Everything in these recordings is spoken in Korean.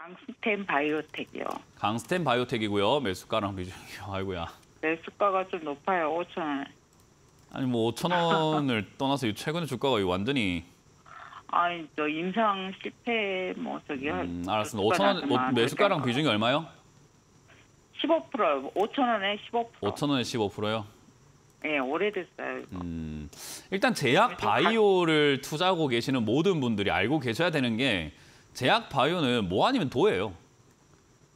강스템 바이오텍이요. 강스템 바이오텍이고요. 매수가랑 비중이 아이고야. 매수가가 좀 높아요. 5천 원. 아니 뭐 5천 원을 떠나서 최근에 주가가 완전히 아니 저 임상 실패 뭐 저기 음, 알았습니다. 5천 원 뭐 매수가랑 비중이 얼마요? 15%요. 5천 원에 15%. 5천 원에 15%요? 네, 예, 오래됐어요. 음, 일단 제약 바이오를 투자하고 계시는 모든 분들이 알고 계셔야 되는 게 제약 바이오는 뭐 아니면 도예요.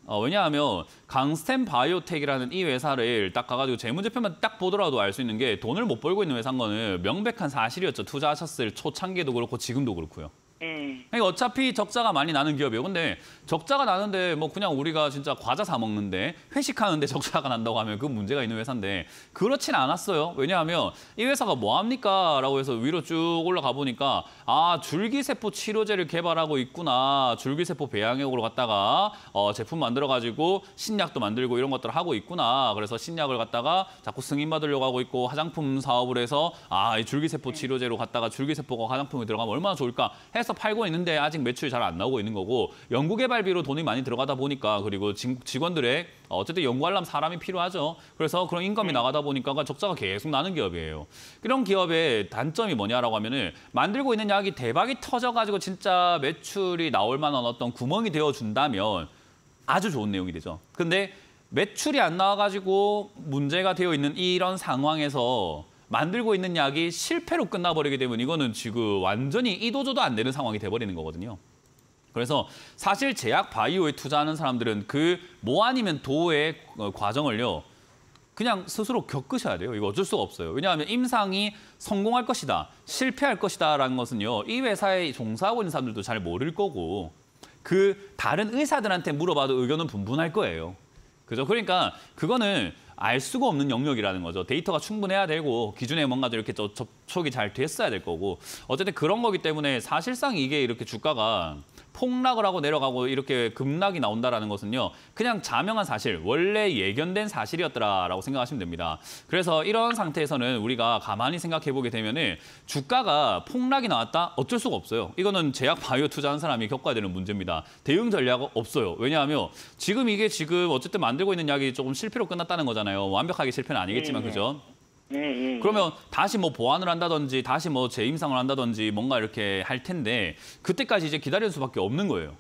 어, 왜냐하면 강스템 바이오텍이라는 이 회사를 딱 가가지고 재무제표만 딱 보더라도 알 수 있는 게 돈을 못 벌고 있는 회사인 거는 명백한 사실이었죠. 투자하셨을 초창기도 그렇고 지금도 그렇고요. 예. 그 어차피 적자가 많이 나는 기업이에요. 근데 적자가 나는데 뭐 그냥 우리가 진짜 과자 사 먹는데 회식하는데 적자가 난다고 하면 그 문제가 있는 회사인데 그렇진 않았어요. 왜냐하면 이 회사가 뭐 합니까? 라고 해서 위로 쭉 올라가 보니까 아 줄기세포 치료제를 개발하고 있구나. 줄기세포 배양액으로 갔다가 어, 제품 만들어가지고 신약도 만들고 이런 것들을 하고 있구나. 그래서 신약을 갖다가 자꾸 승인받으려고 하고 있고 화장품 사업을 해서 아이 줄기세포 치료제로 갔다가 줄기세포가 화장품에 들어가면 얼마나 좋을까 해서 팔고 있는데 아직 매출이 잘 안 나오고 있는 거고 연구개발비로 돈이 많이 들어가다 보니까 그리고 직원들의 어, 어쨌든 연구하려면 사람이 필요하죠. 그래서 그런 인건비 음. 나가다 보니까 적자가 계속 나는 기업이에요. 이런 기업의 단점이 뭐냐라고 하면은 만들고 있는 약이 대박이 터져가지고 진짜 매출이 나올 만한 어떤 구멍이 되어준다면 아주 좋은 내용이 되죠. 근데 매출이 안 나와가지고 문제가 되어 있는 이런 상황에서 만들고 있는 약이 실패로 끝나버리게 되면 이거는 지금 완전히 이도저도 안 되는 상황이 돼버리는 거거든요. 그래서 사실 제약 바이오에 투자하는 사람들은 그 뭐 아니면 도의 어, 과정을요. 그냥 스스로 겪으셔야 돼요. 이거 어쩔 수가 없어요. 왜냐하면 임상이 성공할 것이다, 실패할 것이다라는 것은요. 이 회사에 종사하고 있는 사람들도 잘 모를 거고 그 다른 의사들한테 물어봐도 의견은 분분할 거예요. 그죠? 그러니까 그거는 알 수가 없는 영역이라는 거죠. 데이터가 충분해야 되고 기준에 뭔가 이렇게 접촉이 잘 됐어야 될 거고 어쨌든 그런 거기 때문에 사실상 이게 이렇게 주가가 폭락을 하고 내려가고 이렇게 급락이 나온다라는 것은요. 그냥 자명한 사실, 원래 예견된 사실이었더라라고 생각하시면 됩니다. 그래서 이런 상태에서는 우리가 가만히 생각해 보게 되면은 주가가 폭락이 나왔다? 어쩔 수가 없어요. 이거는 제약 바이오 투자한 사람이 겪어야 되는 문제입니다. 대응 전략 없어요. 왜냐하면 지금 이게 지금 어쨌든 만들고 있는 약이 조금 실패로 끝났다는 거잖아요. 완벽하게 실패는 아니겠지만 네, 네. 그죠? 예, 예, 예. 그러면 다시 뭐 보완을 한다든지 다시 뭐 재임상을 한다든지 뭔가 이렇게 할 텐데 그때까지 이제 기다릴 수밖에 없는 거예요.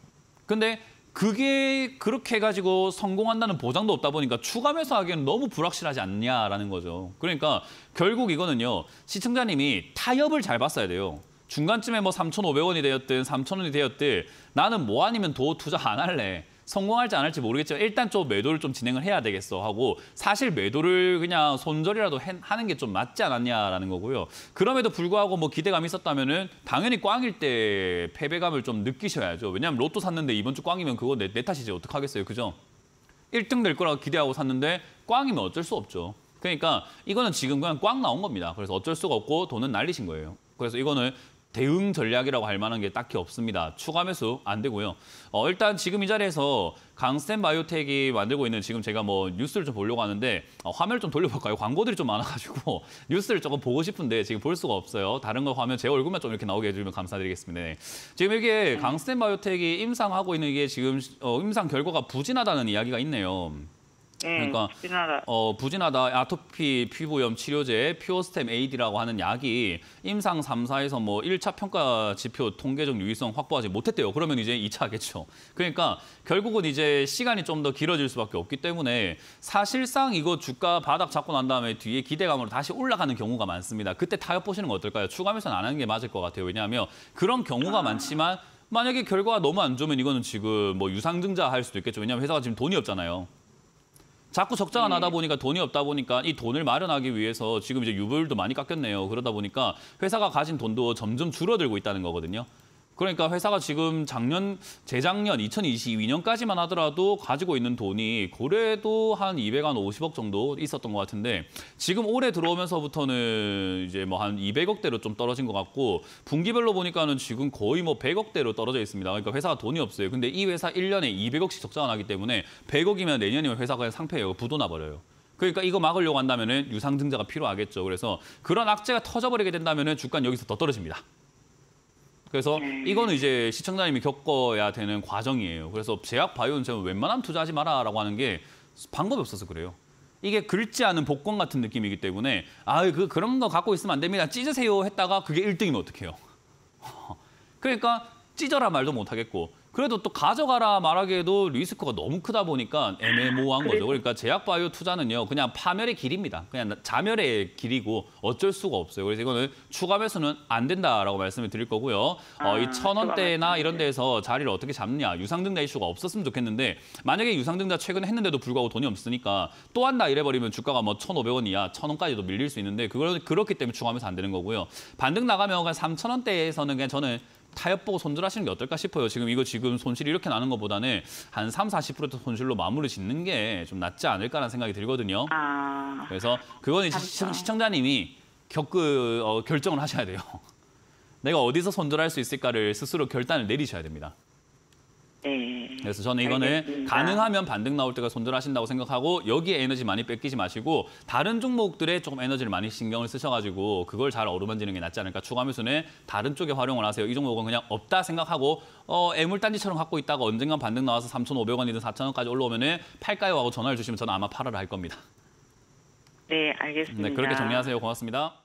근데 그게 그렇게 해가지고 성공한다는 보장도 없다 보니까 추감해서하기에는 너무 불확실하지 않냐라는 거죠. 그러니까 결국 이거는요. 시청자님이 타협을 잘 봤어야 돼요. 중간쯤에 뭐3 5 0 0 원이 되었든 3 0 0 0 원이 되었든 나는 뭐 아니면 도 투자 안 할래. 성공할지 안 할지 모르겠지만 일단 좀 매도를 좀 진행을 해야 되겠어 하고 사실 매도를 그냥 손절이라도 하는 게 좀 맞지 않았냐라는 거고요. 그럼에도 불구하고 뭐 기대감이 있었다면은 당연히 꽝일 때 패배감을 좀 느끼셔야죠. 왜냐하면 로또 샀는데 이번 주 꽝이면 그거 내, 내 탓이지 어떡하겠어요. 그죠? 1등 될 거라고 기대하고 샀는데 꽝이면 어쩔 수 없죠. 그러니까 이거는 지금 그냥 꽝 나온 겁니다. 그래서 어쩔 수가 없고 돈은 날리신 거예요. 그래서 이거는 대응 전략이라고 할 만한 게 딱히 없습니다. 추가 매수 안 되고요. 어, 일단 지금 이 자리에서 강스텐 바이오텍이 만들고 있는 지금 제가 뭐 뉴스를 좀 보려고 하는데 어, 화면을 좀 돌려볼까요? 광고들이 좀 많아가지고 뉴스를 조금 보고 싶은데 지금 볼 수가 없어요. 다른 거 화면 제 얼굴만 좀 이렇게 나오게 해주면 감사드리겠습니다. 네. 지금 이게 강스텐 바이오텍이 임상하고 있는 게 지금 어, 임상 결과가 부진하다는 이야기가 있네요. 예, 그러니까 부진하다. 어, 부진하다 아토피 피부염 치료제 피오스템 AD라고 하는 약이 임상 삼사에서뭐 일 차 평가 지표 통계적 유의성 확보하지 못했대요. 그러면 이제 이차겠죠 그러니까 결국은 이제 시간이 좀 더 길어질 수밖에 없기 때문에 사실상 이거 주가 바닥 잡고 난 다음에 뒤에 기대감으로 다시 올라가는 경우가 많습니다. 그때 타협 보시는 거 어떨까요? 추가 매수 안 하는 게 맞을 것 같아요. 왜냐하면 그런 경우가 아... 많지만 만약에 결과가 너무 안 좋으면 이거는 지금 뭐 유상증자 할 수도 있겠죠. 왜냐하면 회사가 지금 돈이 없잖아요. 자꾸 적자가 네. 나다 보니까 돈이 없다 보니까 이 돈을 마련하기 위해서 지금 이제 유불도 많이 깎였네요. 그러다 보니까 회사가 가진 돈도 점점 줄어들고 있다는 거거든요. 그러니까 회사가 지금 작년, 재작년 2022년까지만 하더라도 가지고 있는 돈이 고래도한2 0한 50억 정도 있었던 것 같은데 지금 올해 들어오면서부터는 이제 뭐 한 200억대로 좀 떨어진 것 같고 분기별로 보니까는 지금 거의 뭐 100억대로 떨어져 있습니다. 그러니까 회사가 돈이 없어요. 근데 이 회사 1년에 200억씩 적자가 나기 때문에 100억이면 내년이면 회사가 상폐예요. 부도나버려요. 그러니까 이거 막으려고 한다면 유상증자가 필요하겠죠. 그래서 그런 악재가 터져버리게 된다면 주가는 여기서 더 떨어집니다. 그래서 음. 이거는 이제 시청자님이 겪어야 되는 과정이에요. 그래서 제약 바이오는 웬만하면 투자하지 마라라고 하는 게 방법이 없어서 그래요. 이게 긁지 않은 복권 같은 느낌이기 때문에 아, 그 그런 거 갖고 있으면 안 됩니다. 찢으세요 했다가 그게 1등이면 어떡해요. 그러니까 찢어라 말도 못 하겠고 그래도 또 가져가라 말하기에도 리스크가 너무 크다 보니까 애매모호한 네. 거죠. 그러니까 제약바이오 투자는요. 그냥 파멸의 길입니다. 그냥 자멸의 길이고 어쩔 수가 없어요. 그래서 이거는 추가 매수는 안 된다라고 말씀을 드릴 거고요. 어, 이천 아, 원대나 네. 이런 데에서 자리를 어떻게 잡느냐. 유상증자 이슈가 없었으면 좋겠는데 만약에 유상증자 최근에 했는데도 불구하고 돈이 없으니까 또 한다 이래버리면 주가가 뭐 천오백 원이야 천원까지도 밀릴 수 있는데 그걸 그렇기 때문에 추가하면안 되는 거고요. 반등 나가면 한 삼천 원대에서는 그냥 저는 타협 보고 손절하시는 게 어떨까 싶어요. 지금 이거 지금 손실이 이렇게 나는 것보다는 한 3, 40% 손실로 마무리 짓는 게 좀 낫지 않을까라는 생각이 들거든요. 아... 그래서 그거는 시청, 시청자님이 겪을 어, 결정을 하셔야 돼요. 내가 어디서 손절할 수 있을까를 스스로 결단을 내리셔야 됩니다. 예. 그래서 저는 이거는 알겠습니다. 가능하면 반등 나올 때가 손절하신다고 생각하고 여기에 에너지 많이 뺏기지 마시고 다른 종목들에 조금 에너지를 많이 신경을 쓰셔가지고 그걸 잘 어루만지는 게 낫지 않을까. 추가 매수는 다른 쪽에 활용을 하세요. 이 종목은 그냥 없다 생각하고 어, 애물단지처럼 갖고 있다가 언젠간 반등 나와서 3,500원이든 4,000원까지 올라오면 은 팔까요 하고 전화를 주시면 저는 아마 팔아라 할 겁니다. 네, 알겠습니다. 네, 그렇게 정리하세요. 고맙습니다.